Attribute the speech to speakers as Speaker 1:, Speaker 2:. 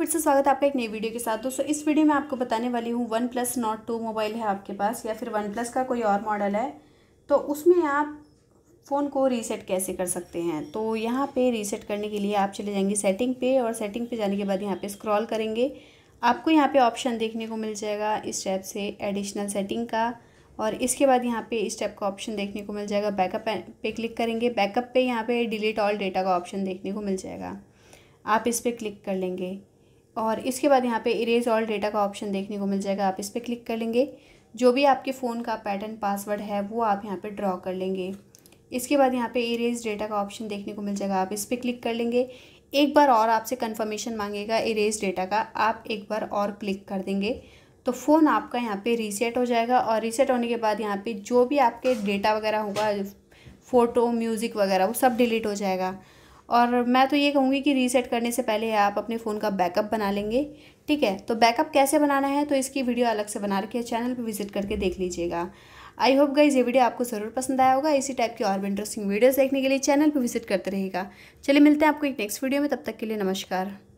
Speaker 1: फिर से स्वागत है आपका एक नई वीडियो के साथ दोस्तों इस वीडियो में आपको बताने वाली हूँ OnePlus Nord two mobile है आपके पास या फिर वन प्लस का कोई और मॉडल है तो उसमें आप फ़ोन को रीसेट कैसे कर सकते हैं तो यहाँ पे रीसेट करने के लिए आप चले जाएंगे सेटिंग पे और सेटिंग पे जाने के बाद यहाँ पे स्क्रॉल करेंगे आपको यहाँ पे ऑप्शन देखने को मिल जाएगा इस टैप से एडिशनल सेटिंग का और इसके बाद यहाँ पे इस टैप का ऑप्शन देखने को मिल जाएगा बैकअप पे क्लिक करेंगे बैकअप पे यहाँ पे डिलीट ऑल डेटा का ऑप्शन देखने को मिल जाएगा आप इस पर क्लिक कर लेंगे और इसके बाद यहाँ पे इरेज ऑल डेटा का ऑप्शन देखने को मिल जाएगा आप इस पर क्लिक कर लेंगे जो भी आपके फ़ोन का पैटर्न पासवर्ड है वो आप यहाँ पे ड्रॉ कर लेंगे इसके बाद यहाँ पे इरेज डेटा का ऑप्शन देखने को मिल जाएगा आप इस पर क्लिक कर लेंगे एक बार और आपसे कन्फर्मेशन मांगेगा इरेज डेटा का आप एक बार और क्लिक कर देंगे तो फ़ोन आपका यहाँ पर रीसेट हो जाएगा और रीसेट होने के बाद यहाँ पर जो भी आपके डेटा वगैरह होगा फ़ोटो म्यूज़िक वगैरह वो सब डिलीट हो जाएगा और मैं तो ये कहूँगी कि रीसेट करने से पहले आप अपने फ़ोन का बैकअप बना लेंगे ठीक है तो बैकअप कैसे बनाना है तो इसकी वीडियो अलग से बना रखी है चैनल पर विजिट करके देख लीजिएगा आई होप गाइज ये वीडियो आपको ज़रूर पसंद आया होगा इसी टाइप की और भी इंटरेस्टिंग वीडियोज़ देखने के लिए चैनल पर विजिट करते रहेगा चलिए मिलते हैं आपको एक नेक्स्ट वीडियो में तब तक के लिए नमस्कार